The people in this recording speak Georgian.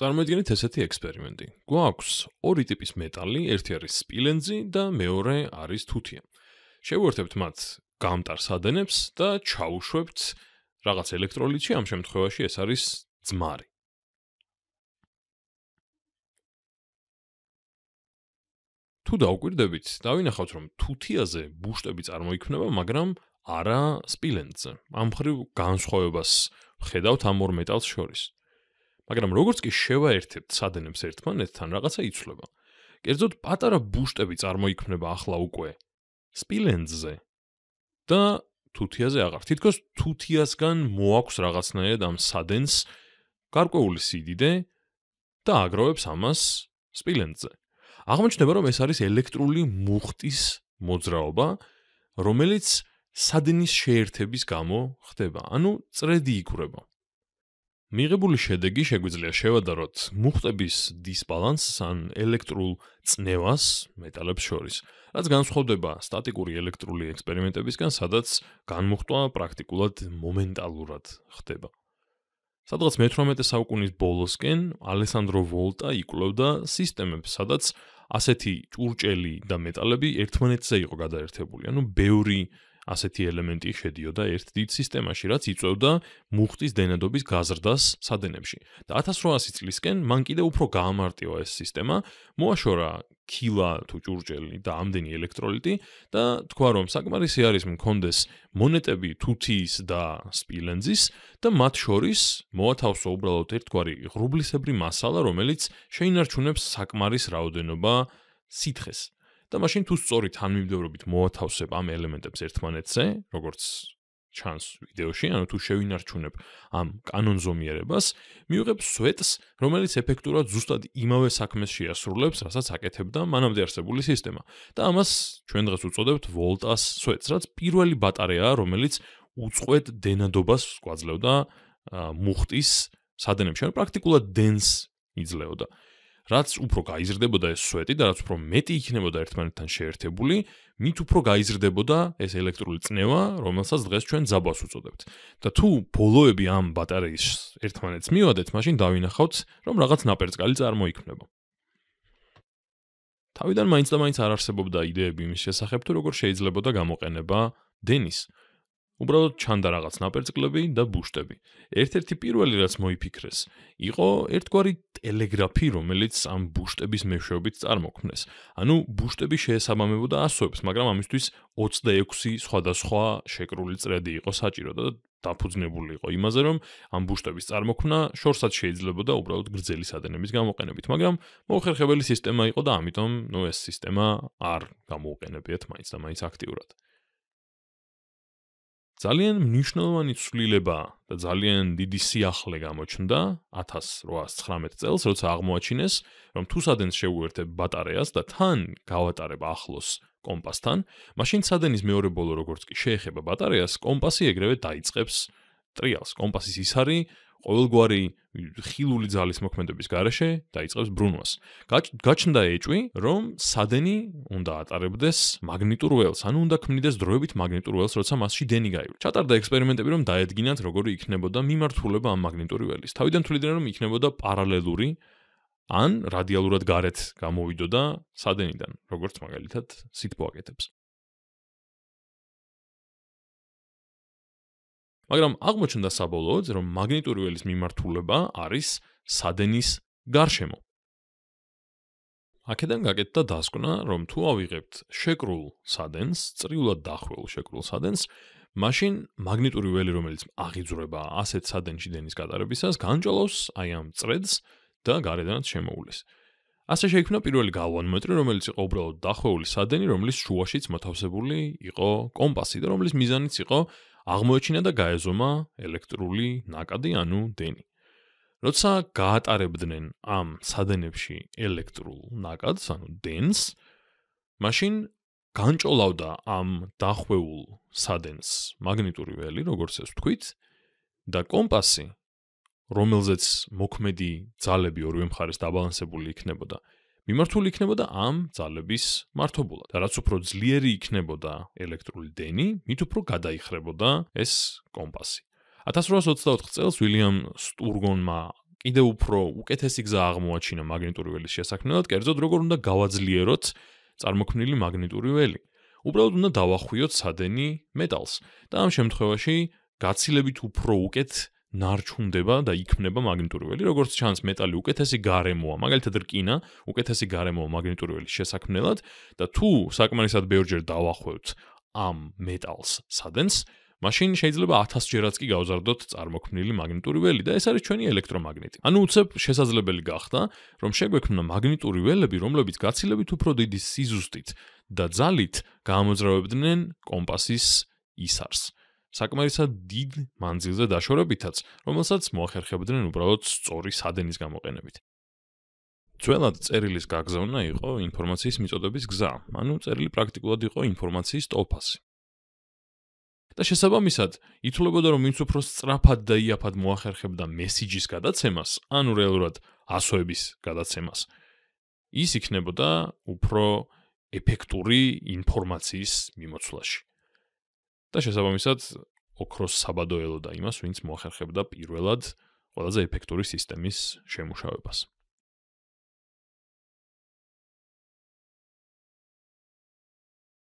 წარმოიდგინეთ ესეთი ექსპერიმენტი. გვაქვს ორი ტიპის მეტალი, ერთი არის სპილენძი და მეორე არის თუთია. შევუერთებთ მათ გამტარ სადენებს და ჩაუშვებთ რაღაც ელექტროლიტში, ამ შემთხვევაში ეს არის ძმარი. თუ დაუკვირდებით, დავინახავთ, რომ თუთიაზე ბუშტები წარმოიქმნება, მაგრამ არა სპილენძზე. ამ ხრივ განსხვავებას ხედავთ ამ ორ მეტალს შორის. მაგრამ როგორც კი შევაერთებთ სადენებს ერთმანეთთან, რაღაცა იცვლება. კერძოდ, პატარა ბუშტები წარმოიქმნება ახლა უკვე სპილენძზე. და თუთიაზე აღარ. თითქოს თუთიასგან მოაქვს რაღაცნაირად ამ სადენს გარკვეული სიდიდე და აგროვებს ამას სპილენძზე. აღმოჩნდება, რომ ეს არის ელექტრული მუხტის მოძრაობა, რომელიც სადენის შეერთების გამო ხდება. ანუ წრედი იკრება. მიღებული შედეგი შეგვიძლია შევადაროთ მუხტების დისბალანსს ან ელექტრულ წნევას მეტალებს შორის, რაც განსხვავდება სტატიკური ელექტრული ექსპერიმენტებისგან, სადაც განმუხტვა პრაქტიკულად მომენტალურად ხდება. სადღაც მე-18 საუკუნის ბოლოსკენ ალესანდრო ვოლტა იკვლევდა სისტემებს, სადაც ასეთი ჭურჭელი და მეტალები ერთმანეთზე იყო გადაერთებული, ანუ ბევრი ასეთი ელემენტი შედიოდა ერთ დიდ სისტემაში, რაც იწვევდა მუხტის დენადობის გაზრდას სადენებში. და 1800 წლისკენ მან კიდე უფრო გაამარტივა ეს სისტემა, მოაშორა კილა თუ ჭურჭელი და ამდენი ელექტროლიტი და თქვა რომ საკმარისი არის მქონდეს მონეტები თუთიის და სპილენძის და მათ შორის მოათავსო უბრალოდ ერთგვარი ღრუბლისებრი მასალა, რომელიც შეინარჩუნებს საკმარის რაოდენობა სითხეს, და მაშინ თუ სწორი თანმიმდევრობით მოათავსებ ამ ელემენტებს ერთმანეთზე, როგორც ჩანს ვიდეოში, ანუ თუ შევინარჩუნებ ამ კანონზომიერებას, მიიღებ სვეტს, რომელიც ეფექტურად ზუსტად იმავე საქმეს შეასრულებს, რასაც აკეთებდა მანამდე არსებული სისტემა. და ამას ჩვენ დღეს უწოდებთ ვოლტას სვეტს, რაც პირველი ბატარეაა, რომელიც უწყვეტ დენადობას გვაძლევდა მუხტის სადენებში, ანუ პრაქტიკულად დენს იძლეოდა. რაც უფრო გაიზრდებოდა ეს სვეტი და რაც უფრო მეტი იქნებოდა ერთმანეთთან შეერთებული, მით უფრო გაიზრდებოდა ეს ელექტრული წნევა, რომელსაც დღეს ჩვენ ზაბას უწოდებთ. და თუ ბოლოები ამ ბატარეის ერთმანეთს მივადეთ, მაშინ დავინახავთ, რომ რაღაც ნაპერწკალი წარმოიქმნება. თავიდან მაინც და მაინც არ არსებობდა იდეები იმის შესახებ, თუ როგორ შეიძლება გამოყენება დენის. უბრალოდ ჩანდა რაღაც ნაპერწკლები და ბუშტები. ერთ-ერთი პირველი რაც მოიფიქრეს, იყო ერთგვარი ტელეგრაფი, რომელიც ამ ბუშტების მეშვეობით წარმოქმნეს. ანუ ბუშტები შეესაბამებოდა ასოებს, მაგრამ ამისთვის 26 სხვადასხვა შეკრული წრედი იყო საჭირო და დაფუძნებული იყო იმაზე, რომ ამ ბუშტების წარმოქმნა შორსად შეიძლებოდა უბრალოდ გრძელი სადენების გამოყენებით, მაგრამ მოხერხებელი სისტემა იყო და ამიტომ, ნუ ეს სისტემა არ გამოუყენებიათ მაინც და მაინც აქტიურად. ძალიან მნიშვნელოვანი ცვლილებაა და ძალიან დიდი სიახლე გამოჩნდა 1819 წელს, როცა აღმოაჩინეს, რომ თუ სადენს შეუერთებ ბატარეას და თან გავატარებ ახლოს კომპასთან, მაშინ სადენის მეორე ბოლო როგორც კი შეეხება ბატარეას, კომპასი ეგრევე დაიწყებს ტრიალს კომპასის ის არის ყოველგვარი ხილული ძალის მოქმედების გარეშე დაიწყებს ბრუნვას. გაჩნდა ეჭვი, რომ სადენი უნდა ატარებდეს მაგნიტურ ველს, ანუ უნდა ქმნიდეს დროებით მაგნიტურ ველს, როცა მასში დენი გაივლი. ჩატარდა ექსპერიმენტები, რომ დაედგინათ, როგორი იქნებოდა მიმართულება ამ მაგნიტური ველის. თავიდან თვლიდნენ, რომ იქნებოდა პარალელური ან რადიალურად გარეთ გამოვიდოდა სადენიდან, როგორც მაგალითად სითბო აკეთებს. მაგრამ აღმოჩნდა საბოლოოდ, რომ მაგნიტური ველის მიმართულება არის სადენის გარშემო. აქედან გაკეთდა დასკვნა, რომ თუ ავიღებთ შეკრულ სადენს, წრიულად დახრულ შეკრულ სადენს, მაშინ მაგნიტური ველი, რომელიც აღიძრება ასეთ სადენში დენის გატარებისას, განჭოლავს აი ამ წრედს და გარედანაც შემოულეს. ასე შეიქმნა პირველი გალვანომეტრი, რომელიც იყო უბრალოდ დახვეული სადენი, რომლის შუაშიც მოთავსებული იყო კომპასი და რომლის მიზანიც იყო აღმოეჩინა და გაეზომა ელექტრული ნაკადი, ანუ დენი. როცა გაატარებდნენ ამ სადენებში ელექტრულ ნაკადს, ანუ დენს, მაშინ განჭოლავდა ამ დახვეულ სადენს მაგნიტური ველი, როგორც ეს ვთქვით, და კომპასი რომელზეც მოქმედი ძალები ორივე მხარეს დაბალანსებული იქნებოდა მიმართული იქნებოდა ამ ძალების მართობულად და რაც უფრო ძლიერი იქნებოდა ელექტრული დენი მით უფრო გადაიხრებოდა ეს კომპასი 1824 წელს უილიამ სტურგონმა კიდევ უფრო უკეთესი გზა აღმოაჩინა მაგნიტური ველის შესაქმნელად კერძოდ როგორ უნდა გავაძლიეროთ წარმოქმნილი მაგნიტური ველი უბრალოდ უნდა დავახვიოთ სადენი მეტალს და ამ შემთხვევაში გაცილებით უფრო უკეთ ნარჩუნდება და იქმნება მაგნიტური ველი. როგორც ჩანს, მეტალი უკეთესი გარემოა, მაგალითად რკინა, უკეთესი გარემოა მაგნიტური ველის შესაქმნელად და თუ საკმარისად ბეორჯერ დავახვევთ ამ მეტალს სადენს, მაშინ შეიძლება 1000 ჯერაც კი გავზარდოთ წარმოქმნილი მაგნიტური ველი და ეს არის ჩვენი ელექტრომაგნიტი. ანუ უცებ შესაძლებელი გახდა, რომ შეგვექმნა მაგნიტური ველები, რომლებიც გაცილებით უფრო დიდი სიზუსტით და ძალით გამოძრავებდნენ კომპასის ისარს. საკმარისად დიდ მანძილზე დაშორებითაც, რომელსაც მოახერხებდნენ უბრალოდ სწორი სადენის გამოყენებით. ძველად წერილის გაგზავნა იყო ინფორმაციის მიწოდების გზა, ანუ წერილი პრაქტიკულად იყო ინფორმაციის ტოლფასი. და შესაბამისად, ითვლებოდა რომ ის უფრო სწრაფად და იაფად მოახერხებდა მესიჯის გადაცემას, ანუ რეალურად ასოების გადაცემას. ის იქნებოდა უფრო ეფექტური ინფორმაციის მიმოცვლაში. და შესაბამისად ოქროს საბადოელო და იმას, ვინც მოახერხებდა პირველად ყველაზე ეფექტური სისტემის შემუშავებას.